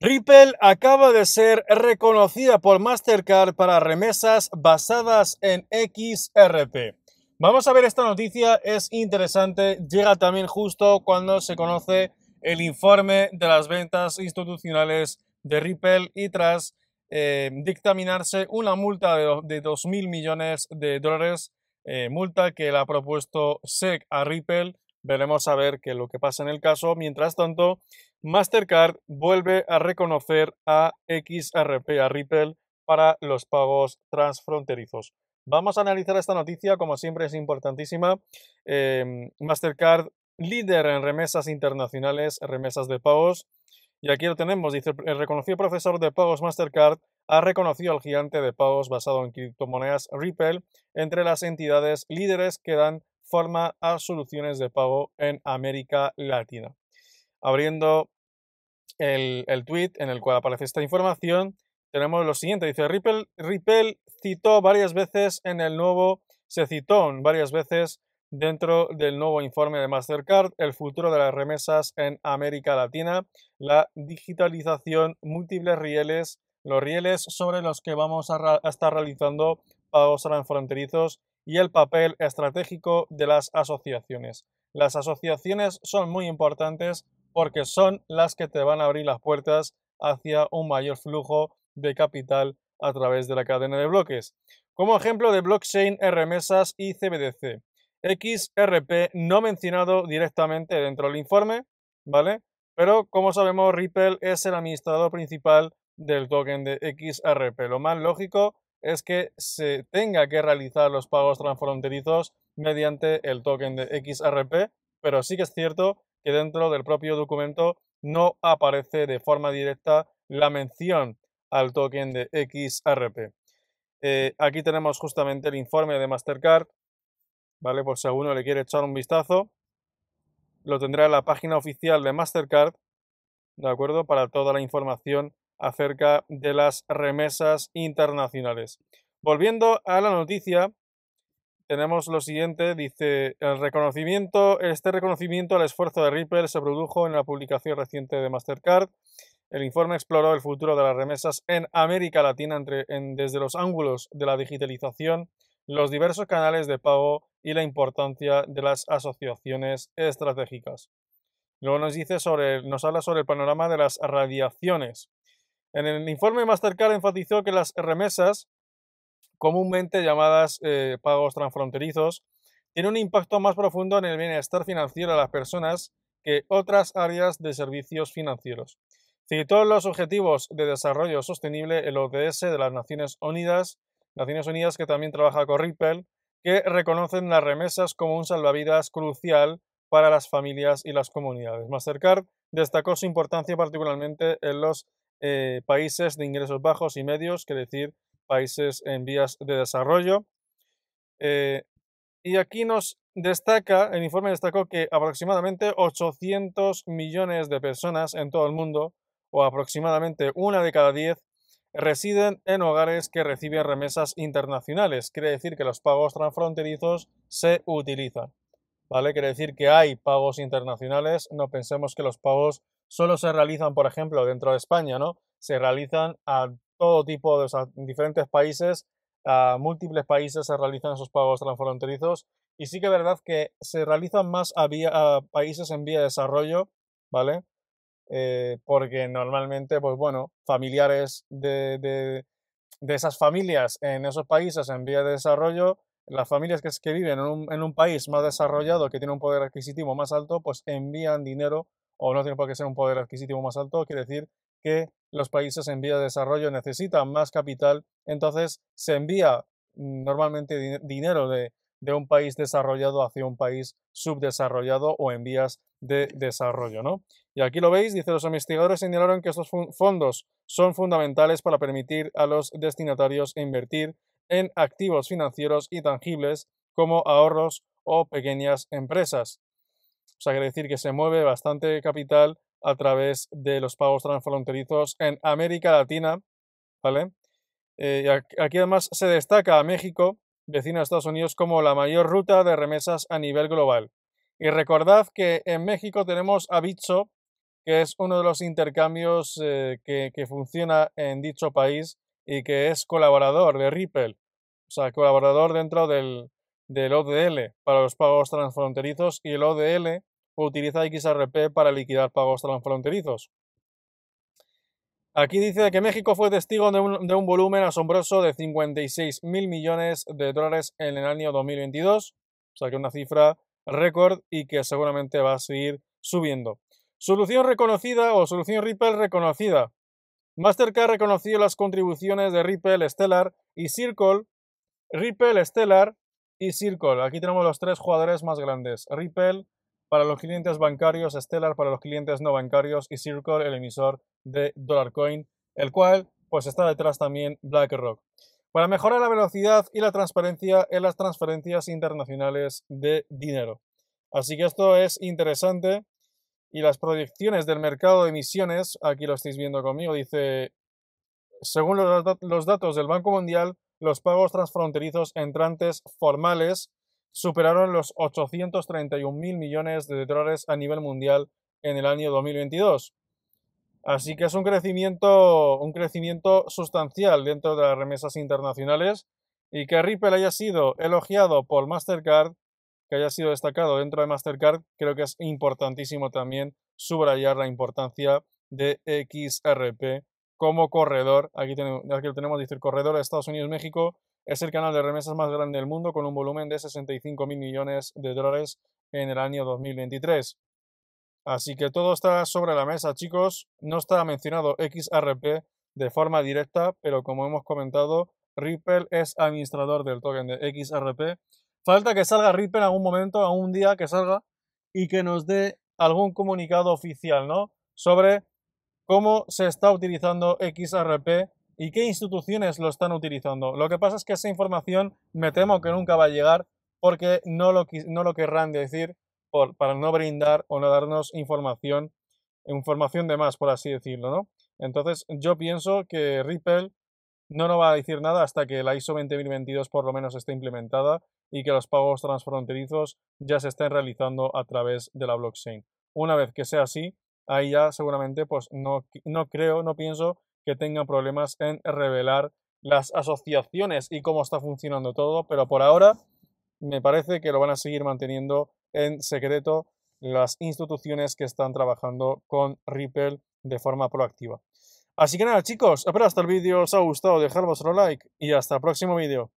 Ripple acaba de ser reconocida por Mastercard para remesas basadas en XRP. Vamos a ver esta noticia, es interesante, llega también justo cuando se conoce el informe de las ventas institucionales de Ripple y tras eh, dictaminarse una multa de, de 2.000 millones de dólares, eh, multa que le ha propuesto SEC a Ripple Veremos a ver qué es lo que pasa en el caso. Mientras tanto, Mastercard vuelve a reconocer a XRP, a Ripple, para los pagos transfronterizos. Vamos a analizar esta noticia, como siempre es importantísima. Em, Mastercard, líder en remesas internacionales, remesas de pagos. Y aquí lo tenemos, dice, el reconocido profesor de pagos Mastercard ha reconocido al gigante de pagos basado en criptomonedas Ripple entre las entidades líderes que dan forma a soluciones de pago en América Latina. Abriendo el, el tweet en el cual aparece esta información, tenemos lo siguiente. Dice, Ripple, Ripple citó varias veces en el nuevo, se citó varias veces dentro del nuevo informe de Mastercard, el futuro de las remesas en América Latina, la digitalización, múltiples rieles, los rieles sobre los que vamos a, a estar realizando pagos transfronterizos y el papel estratégico de las asociaciones. Las asociaciones son muy importantes porque son las que te van a abrir las puertas hacia un mayor flujo de capital a través de la cadena de bloques. Como ejemplo de blockchain, remesas y CBDC. XRP no mencionado directamente dentro del informe, ¿vale? Pero como sabemos, Ripple es el administrador principal del token de XRP. Lo más lógico es que se tenga que realizar los pagos transfronterizos mediante el token de XRP, pero sí que es cierto que dentro del propio documento no aparece de forma directa la mención al token de XRP. Eh, aquí tenemos justamente el informe de Mastercard, ¿vale? Por si alguno le quiere echar un vistazo, lo tendrá en la página oficial de Mastercard, ¿de acuerdo? Para toda la información acerca de las remesas internacionales. Volviendo a la noticia, tenemos lo siguiente, dice el reconocimiento, este reconocimiento al esfuerzo de Ripple se produjo en la publicación reciente de Mastercard. El informe exploró el futuro de las remesas en América Latina entre, desde los ángulos de la digitalización, los diversos canales de pago y la importancia de las asociaciones estratégicas. Luego nos dice sobre, nos habla sobre el panorama de las radiaciones en el informe Mastercard enfatizó que las remesas, comúnmente llamadas eh, pagos transfronterizos, tienen un impacto más profundo en el bienestar financiero de las personas que otras áreas de servicios financieros. Citó los Objetivos de Desarrollo Sostenible, el ODS de las Naciones Unidas, Naciones Unidas que también trabaja con Ripple, que reconocen las remesas como un salvavidas crucial para las familias y las comunidades. Mastercard destacó su importancia particularmente en los eh, países de ingresos bajos y medios, que decir, países en vías de desarrollo. Eh, y aquí nos destaca, el informe destacó que aproximadamente 800 millones de personas en todo el mundo, o aproximadamente una de cada diez, residen en hogares que reciben remesas internacionales. Quiere decir que los pagos transfronterizos se utilizan. ¿vale? Quiere decir que hay pagos internacionales, no pensemos que los pagos solo se realizan, por ejemplo, dentro de España, ¿no? Se realizan a todo tipo de diferentes países, a múltiples países se realizan esos pagos transfronterizos y sí que es verdad que se realizan más a, países en vía de desarrollo, ¿vale? Eh, porque normalmente, pues bueno, familiares de, de, esas familias en esos países en vía de desarrollo, las familias que, viven en un, país más desarrollado, que tiene un poder adquisitivo más alto, pues envían dinero, o no tiene por qué ser un poder adquisitivo más alto, quiere decir que los países en vía de desarrollo necesitan más capital, entonces se envía mm, normalmente dinero de, un país desarrollado hacia un país subdesarrollado o en vías de desarrollo. ¿no? Y aquí lo veis, dice, los investigadores señalaron que estos fondos son fundamentales para permitir a los destinatarios invertir en activos financieros y tangibles como ahorros o pequeñas empresas. O sea, quiere decir que se mueve bastante capital a través de los pagos transfronterizos en América Latina, ¿vale? Eh, aquí además se destaca a México, vecino de Estados Unidos, como la mayor ruta de remesas a nivel global. Y recordad que en México tenemos a que es uno de los intercambios eh, que, funciona en dicho país y que es colaborador de Ripple, o sea, colaborador dentro del, ODL para los pagos transfronterizos y el ODL utiliza XRP para liquidar pagos transfronterizos. Aquí dice que México fue testigo de un, de un volumen asombroso de 56 mil millones de dólares en el año 2022, o sea que una cifra récord y que seguramente va a seguir subiendo. Solución reconocida o solución Ripple reconocida. Mastercard reconoció las contribuciones de Ripple, Stellar y Circle. Ripple, Stellar y Circle. Aquí tenemos los tres jugadores más grandes. Ripple para los clientes bancarios, Stellar para los clientes no bancarios y Circle, el emisor de DollarCoin, el cual pues está detrás también BlackRock. Para mejorar la velocidad y la transparencia en las transferencias internacionales de dinero. Así que esto es interesante y las proyecciones del mercado de emisiones, aquí lo estáis viendo conmigo, dice, según los datos del Banco Mundial, los pagos transfronterizos entrantes formales superaron los 831.000 millones de dólares a nivel mundial en el año 2022. Así que es un crecimiento, un crecimiento sustancial dentro de las remesas internacionales y que Ripple haya sido elogiado por Mastercard que haya sido destacado dentro de Mastercard, creo que es importantísimo también subrayar la importancia de XRP como corredor. Aquí, tenemos, aquí lo tenemos, el corredor de Estados Unidos-México. Es el canal de remesas más grande del mundo con un volumen de 65 mil millones de dólares en el año 2023. Así que todo está sobre la mesa, chicos. No está mencionado XRP de forma directa, pero como hemos comentado, Ripple es administrador del token de XRP Falta que salga Ripple en algún momento, algún día que salga y que nos dé algún comunicado oficial, ¿no? Sobre cómo se está utilizando XRP y qué instituciones lo están utilizando. Lo que pasa es que esa información me temo que nunca va a llegar porque no lo, no lo querrán decir por, para no brindar o no darnos información, información de más, por así decirlo, ¿no? Entonces yo pienso que Ripple no nos va a decir nada hasta que la ISO 20022 por lo menos esté implementada y que los pagos transfronterizos ya se estén realizando a través de la blockchain. Una vez que sea así, ahí ya seguramente pues no, no creo, no pienso que tengan problemas en revelar las asociaciones y cómo está funcionando todo, pero por ahora me parece que lo van a seguir manteniendo en secreto las instituciones que están trabajando con Ripple de forma proactiva. Así que nada chicos, espero hasta este el vídeo os ha gustado, dejad vuestro like y hasta el próximo vídeo.